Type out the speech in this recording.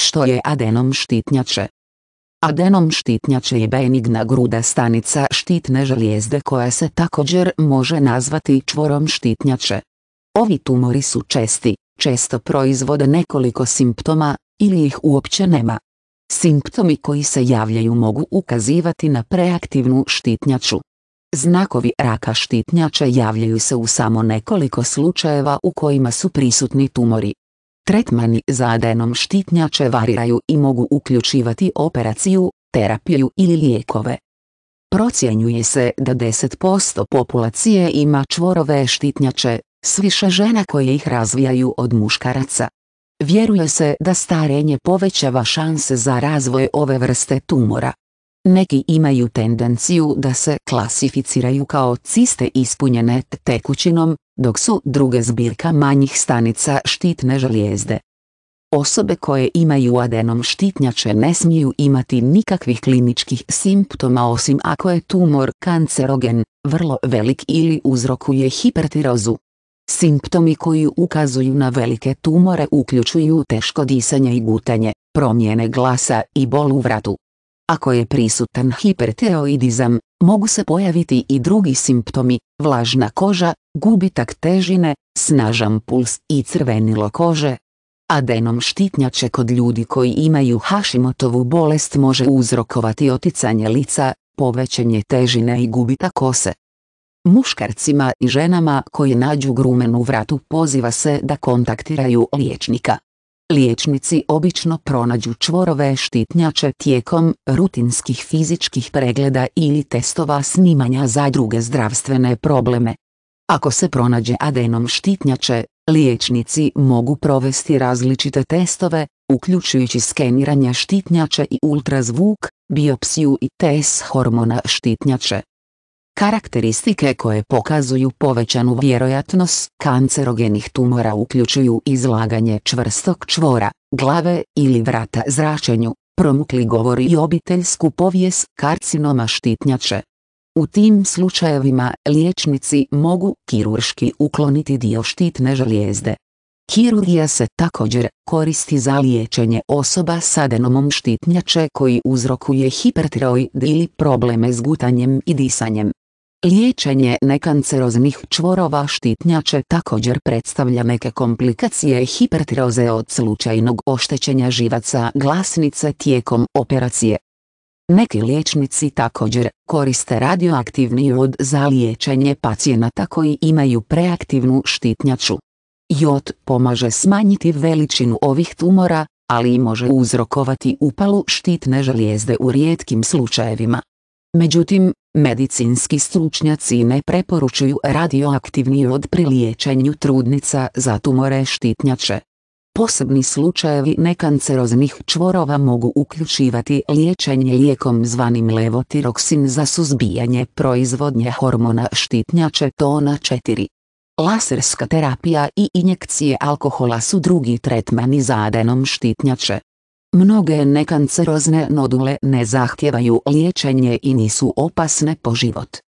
Što je adenom štitnjače? Adenom štitnjače je benigna gruda stanica štitne žlijezde koja se također može nazvati čvorom štitnjače. Ovi tumori su česti, često proizvode nekoliko simptoma, ili ih uopće nema. Simptomi koji se javljaju mogu ukazivati na preaktivnu štitnjaču. Znakovi raka štitnjače javljaju se u samo nekoliko slučajeva u kojima su prisutni tumori. Tretmani za adenom štitnjače variraju i mogu uključivati operaciju, terapiju ili lijekove. Procjenjuje se da 10% populacije ima čvorove štitnjače, s više žena koje ih razvijaju od muškaraca. Vjeruje se da starenje povećava šanse za razvoj ove vrste tumora. Neki imaju tendenciju da se klasificiraju kao ciste ispunjene tekućinom, dok su druge zbirka manjih stanica štitne žlijezde. Osobe koje imaju adenom štitnjače ne smiju imati nikakvih kliničkih simptoma osim ako je tumor kancerogen, vrlo velik ili uzrokuje hipertirozu. Simptomi koji ukazuju na velike tumore uključuju teško disanje i gutanje, promjene glasa i bol u vratu. Ako je prisutan hiperteoidizam, mogu se pojaviti i drugi simptomi, vlažna koža, gubitak težine, snažan puls i crvenilo kože. Adenom štitnjače kod ljudi koji imaju Hashimotovu bolest može uzrokovati oticanje lica, povećanje težine i gubitak kose. Muškarcima i ženama koji nađu grumenu u vratu poziva se da kontaktiraju liječnika. Liječnici obično pronađu čvorove štitnjače tijekom rutinskih fizičkih pregleda ili testova snimanja za druge zdravstvene probleme. Ako se pronađe adenom štitnjače, liječnici mogu provesti različite testove, uključujući skeniranje štitnjače i ultrazvuk, biopsiju i test hormona štitnjače. Karakteristike koje pokazuju povećanu vjerojatnost kancerogenih tumora uključuju izlaganje čvrstog čvora, glave ili vrata zračenju, promukli govori i obiteljsku povijest karcinoma štitnjače. U tim slučajevima liječnici mogu kirurški ukloniti dio štitne žlijezde. Kirurgija se također koristi za liječenje osoba s adenomom štitnjače koji uzrokuje hipertiroid ili probleme s gutanjem i disanjem. Liječenje nekanceroznih čvorova štitnjače također predstavlja neke komplikacije hipertiroze od slučajnog oštećenja živaca glasnice tijekom operacije. Neki liječnici također koriste radioaktivni jod za liječenje pacijenata koji imaju preaktivnu štitnjaču. Jod pomaže smanjiti veličinu ovih tumora, ali i može uzrokovati upalu štitne žlijezde u rijetkim slučajevima. Međutim, Medicinski stručnjaci ne preporučuju radioaktivni od pri liječenju trudnica za tumore štitnjače. Posebni slučajevi nekanceroznih čvorova mogu uključivati liječenje lijekom zvanim levotiroksin za suzbijanje proizvodnje hormona štitnjače tona 4. Laserska terapija i injekcije alkohola su drugi tretmani za adenom štitnjače. Mnoge nekancerozne nodule ne zahtijevaju liječenje i nisu opasne po život.